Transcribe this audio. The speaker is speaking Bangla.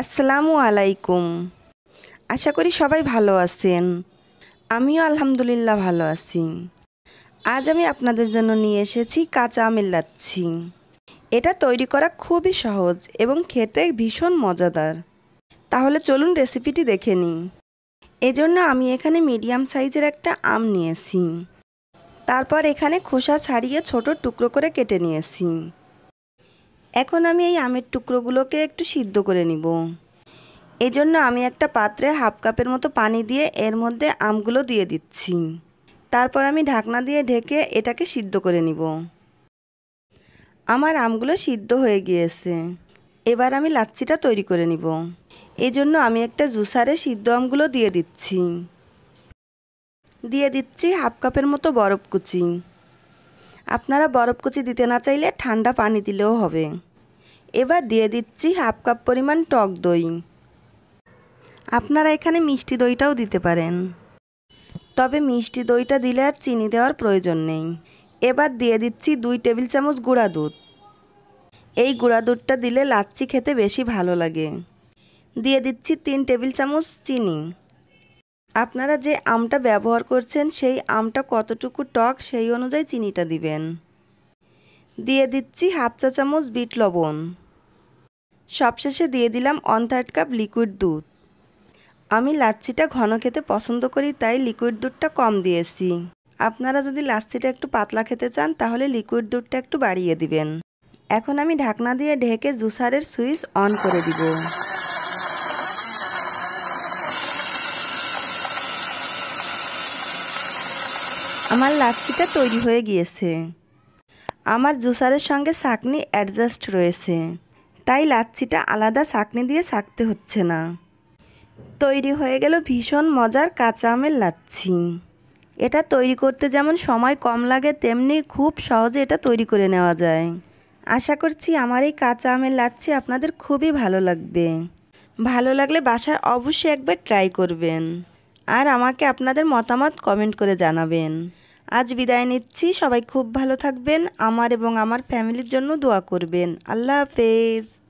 আসসালামু আলাইকুম আশা করি সবাই ভালো আছেন আমিও আলহামদুলিল্লাহ ভালো আছি আজ আমি আপনাদের জন্য নিয়ে এসেছি কাঁচা আমের লাচ্ছি এটা তৈরি করা খুবই সহজ এবং খেতে ভীষণ মজাদার তাহলে চলুন রেসিপিটি দেখে নিই এজন্য আমি এখানে মিডিয়াম সাইজের একটা আম নিয়েছি তারপর এখানে খোসা ছাড়িয়ে ছোট টুকরো করে কেটে নিয়েছি এখন আমি এই আমের টুকরোগুলোকে একটু সিদ্ধ করে নিব এজন্য আমি একটা পাত্রে হাফ কাপের মতো পানি দিয়ে এর মধ্যে আমগুলো দিয়ে দিচ্ছি তারপর আমি ঢাকনা দিয়ে ঢেকে এটাকে সিদ্ধ করে নিব আমার আমগুলো সিদ্ধ হয়ে গিয়েছে এবার আমি লাচ্ছিটা তৈরি করে নিব এজন্য আমি একটা জুসারে সিদ্ধ আমগুলো দিয়ে দিচ্ছি দিয়ে দিচ্ছি হাফ কাপের মতো বরফ কুচি আপনারা বরফকুচি দিতে না চাইলে ঠান্ডা পানি দিলেও হবে এবার দিয়ে দিচ্ছি হাফ কাপ পরিমাণ টক দই আপনারা এখানে মিষ্টি দইটাও দিতে পারেন তবে মিষ্টি দইটা দিলে আর চিনি দেওয়ার প্রয়োজন নেই এবার দিয়ে দিচ্ছি দুই টেবিল চামচ গুঁড়া দুধ এই গুঁড়া দুধটা দিলে লাচ্ছি খেতে বেশি ভালো লাগে দিয়ে দিচ্ছি তিন টেবিল চামচ চিনি আপনারা যে আমটা ব্যবহার করছেন সেই আমটা কতটুকু টক সেই অনুযায়ী চিনিটা দিবেন দিয়ে দিচ্ছি হাফ চা চামচ বিট লবণ সবশেষে দিয়ে দিলাম ওয়ান থার্ড কাপ লিকুইড দুধ আমি লাচ্ছিটা ঘন খেতে পছন্দ করি তাই লিকুইড দুধটা কম দিয়েছি আপনারা যদি লাচ্ছিটা একটু পাতলা খেতে চান তাহলে লিকুইড দুধটা একটু বাড়িয়ে দিবেন এখন আমি ঢাকনা দিয়ে ঢেকে জুসারের সুইচ অন করে দিব আমার লাচ্ছিটা তৈরি হয়ে গিয়েছে আমার জুসারের সঙ্গে চাকনি অ্যাডজাস্ট রয়েছে তাই লাচ্ছিটা আলাদা চাকনি দিয়ে ছাকতে হচ্ছে না তৈরি হয়ে গেল ভীষণ মজার কাঁচা আমের লাচ্ছি এটা তৈরি করতে যেমন সময় কম লাগে তেমনি খুব সহজে এটা তৈরি করে নেওয়া যায় আশা করছি আমার এই কাঁচা আমের লাচ্ছি আপনাদের খুবই ভালো লাগবে ভালো লাগলে বাসায় অবশ্যই একবার ট্রাই করবেন আর আমাকে আপনাদের মতামত কমেন্ট করে জানাবেন আজ বিদায় নিচ্ছি সবাই খুব ভালো থাকবেন আমার এবং আমার ফ্যামিলির জন্য দোয়া করবেন আল্লাহ হাফেজ